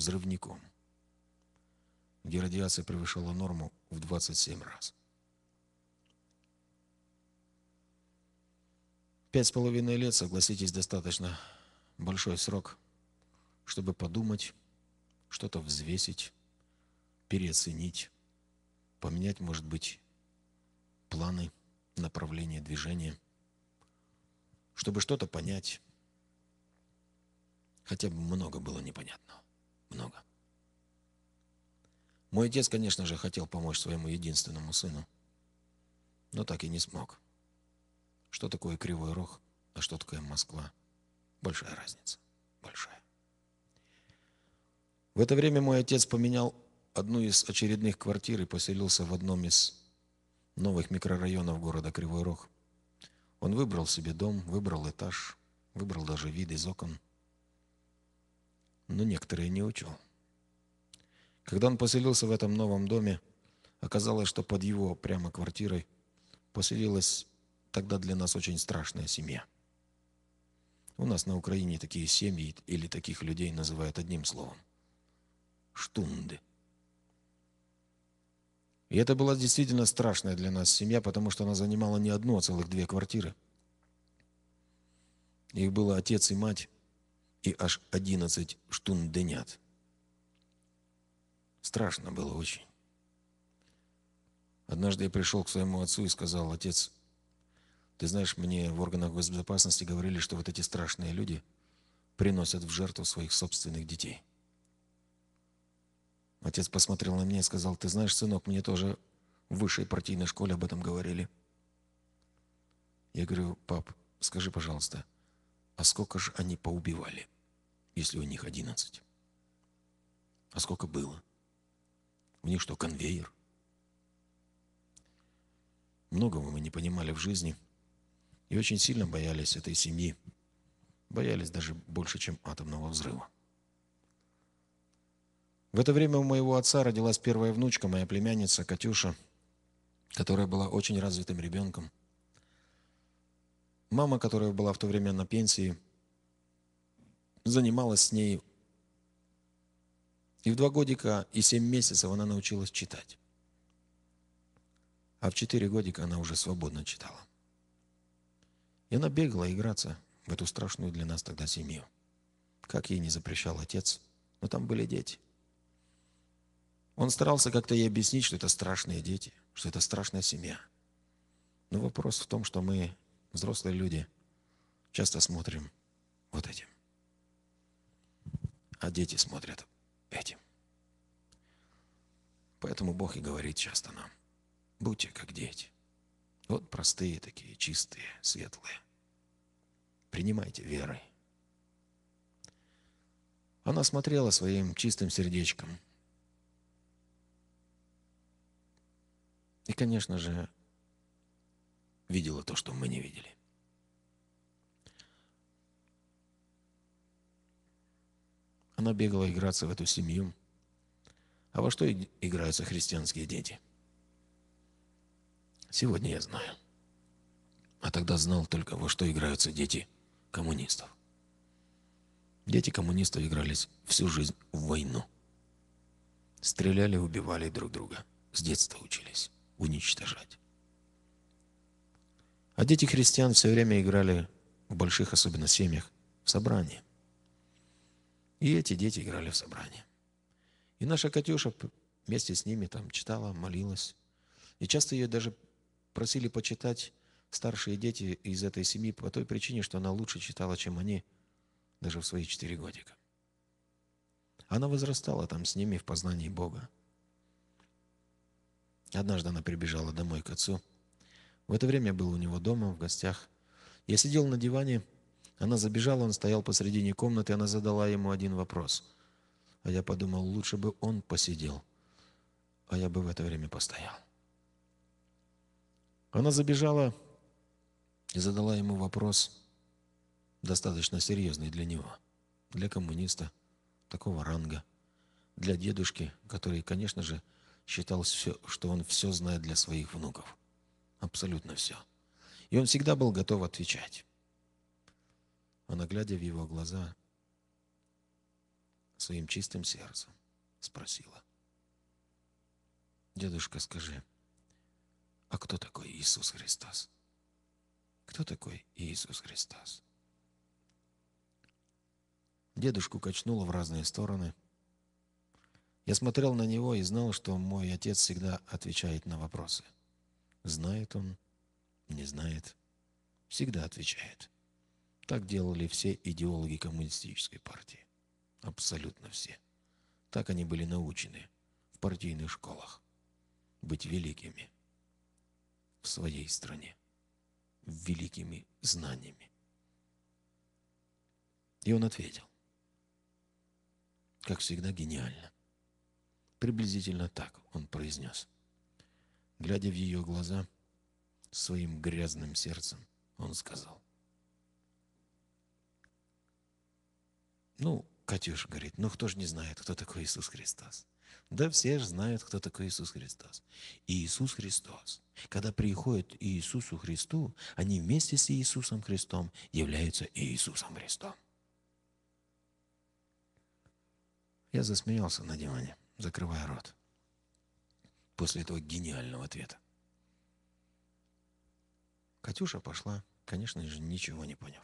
взрывником, где радиация превышала норму в 27 раз. Пять с половиной лет, согласитесь, достаточно большой срок, чтобы подумать, что-то взвесить, переоценить, поменять, может быть, планы, направление движения, чтобы что-то понять. Хотя бы много было непонятного много. Мой отец, конечно же, хотел помочь своему единственному сыну, но так и не смог. Что такое Кривой Рог, а что такое Москва? Большая разница, большая. В это время мой отец поменял одну из очередных квартир и поселился в одном из новых микрорайонов города Кривой Рог. Он выбрал себе дом, выбрал этаж, выбрал даже вид из окон – но некоторые не учел. Когда он поселился в этом новом доме, оказалось, что под его прямо квартирой поселилась тогда для нас очень страшная семья. У нас на Украине такие семьи или таких людей называют одним словом – штунды. И это была действительно страшная для нас семья, потому что она занимала не одну, а целых две квартиры. Их было отец и мать, и аж 11 штунденят. Страшно было очень. Однажды я пришел к своему отцу и сказал, «Отец, ты знаешь, мне в органах госбезопасности говорили, что вот эти страшные люди приносят в жертву своих собственных детей». Отец посмотрел на меня и сказал, «Ты знаешь, сынок, мне тоже в высшей партийной школе об этом говорили». Я говорю, «Пап, скажи, пожалуйста, — а сколько же они поубивали, если у них 11? А сколько было? У них что, конвейер? Многого мы не понимали в жизни и очень сильно боялись этой семьи. Боялись даже больше, чем атомного взрыва. В это время у моего отца родилась первая внучка, моя племянница Катюша, которая была очень развитым ребенком – Мама, которая была в то время на пенсии, занималась с ней. И в два годика и семь месяцев она научилась читать. А в четыре годика она уже свободно читала. И она бегала играться в эту страшную для нас тогда семью. Как ей не запрещал отец, но там были дети. Он старался как-то ей объяснить, что это страшные дети, что это страшная семья. Но вопрос в том, что мы взрослые люди, часто смотрим вот этим. А дети смотрят этим. Поэтому Бог и говорит часто нам, будьте как дети. Вот простые такие, чистые, светлые. Принимайте верой. Она смотрела своим чистым сердечком. И, конечно же, видела то, что мы не видели. Она бегала играться в эту семью. А во что играются христианские дети? Сегодня я знаю. А тогда знал только, во что играются дети коммунистов. Дети коммунистов игрались всю жизнь в войну. Стреляли, убивали друг друга. С детства учились уничтожать. А дети христиан все время играли в больших, особенно семьях, в собрании. И эти дети играли в собрании. И наша Катюша вместе с ними там читала, молилась. И часто ее даже просили почитать старшие дети из этой семьи по той причине, что она лучше читала, чем они, даже в свои четыре годика. Она возрастала там с ними в познании Бога. Однажды она прибежала домой к отцу – в это время я был у него дома, в гостях. Я сидел на диване, она забежала, он стоял посредине комнаты, она задала ему один вопрос. А я подумал, лучше бы он посидел, а я бы в это время постоял. Она забежала и задала ему вопрос, достаточно серьезный для него, для коммуниста такого ранга, для дедушки, который, конечно же, считал, все, что он все знает для своих внуков. Абсолютно все. И он всегда был готов отвечать. Она, глядя в его глаза, своим чистым сердцем спросила. «Дедушка, скажи, а кто такой Иисус Христос? Кто такой Иисус Христос?» Дедушку качнуло в разные стороны. Я смотрел на него и знал, что мой отец всегда отвечает на вопросы – Знает он, не знает, всегда отвечает. Так делали все идеологи коммунистической партии. Абсолютно все. Так они были научены в партийных школах. Быть великими в своей стране. Великими знаниями. И он ответил. Как всегда, гениально. Приблизительно так он произнес – Глядя в ее глаза своим грязным сердцем, он сказал. Ну, Катюша говорит, ну кто же не знает, кто такой Иисус Христос? Да все же знают, кто такой Иисус Христос. И Иисус Христос. Когда приходит Иисусу Христу, они вместе с Иисусом Христом являются Иисусом Христом. Я засмеялся на диване, закрывая рот после этого гениального ответа. Катюша пошла, конечно же, ничего не поняв.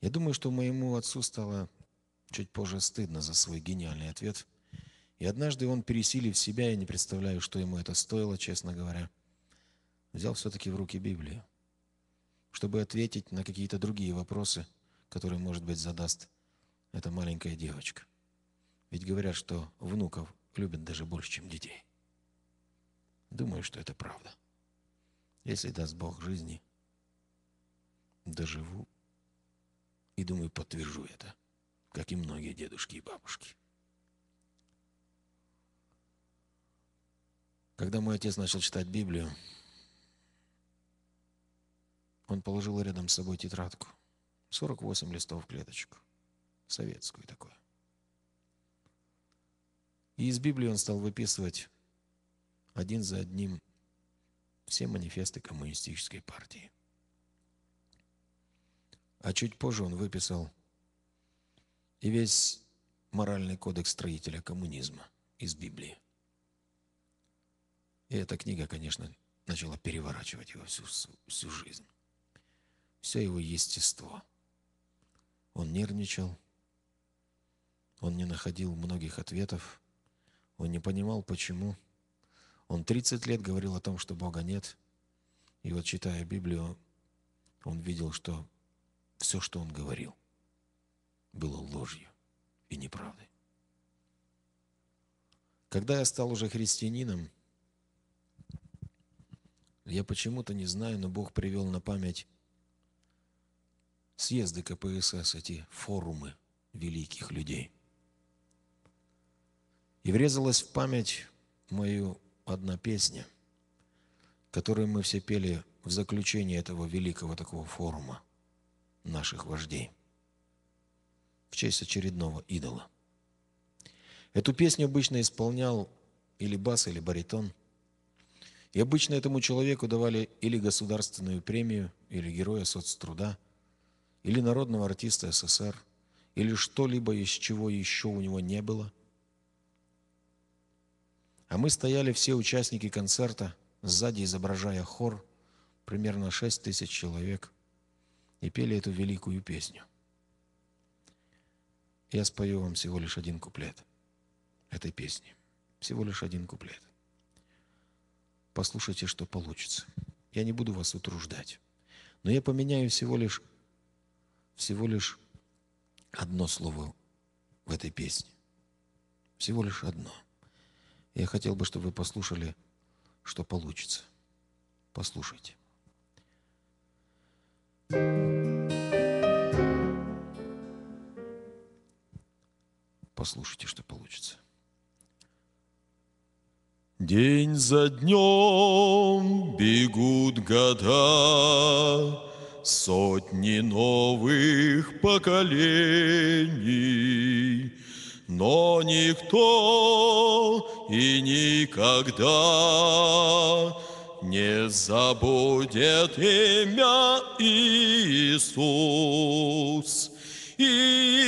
Я думаю, что моему отцу стало чуть позже стыдно за свой гениальный ответ. И однажды он, пересилив себя, я не представляю, что ему это стоило, честно говоря, взял все-таки в руки Библию, чтобы ответить на какие-то другие вопросы, которые, может быть, задаст эта маленькая девочка. Ведь говорят, что внуков любят даже больше, чем детей. Думаю, что это правда. Если даст Бог жизни, доживу и, думаю, подтвержу это, как и многие дедушки и бабушки. Когда мой отец начал читать Библию, он положил рядом с собой тетрадку. 48 листов клеточку. Советскую такое, И из Библии он стал выписывать один за одним все манифесты коммунистической партии. А чуть позже он выписал и весь моральный кодекс строителя коммунизма из Библии. И эта книга, конечно, начала переворачивать его всю, всю жизнь. Все его естество. Он нервничал, он не находил многих ответов, он не понимал, почему – он 30 лет говорил о том, что Бога нет. И вот читая Библию, он видел, что все, что он говорил, было ложью и неправдой. Когда я стал уже христианином, я почему-то не знаю, но Бог привел на память съезды КПСС, эти форумы великих людей. И врезалась в память мою одна песня, которую мы все пели в заключении этого великого такого форума наших вождей в честь очередного идола. Эту песню обычно исполнял или бас, или баритон. И обычно этому человеку давали или государственную премию, или героя соцтруда, или народного артиста СССР, или что-либо, из чего еще у него не было – а мы стояли все участники концерта, сзади изображая хор, примерно 6 тысяч человек, и пели эту великую песню. Я спою вам всего лишь один куплет этой песни. Всего лишь один куплет. Послушайте, что получится. Я не буду вас утруждать. Но я поменяю всего лишь, всего лишь одно слово в этой песне. Всего лишь одно – я хотел бы, чтобы вы послушали, что получится. Послушайте. Послушайте, что получится. День за днем бегут года, Сотни новых поколений — но никто и никогда не забудет имя Иисус. И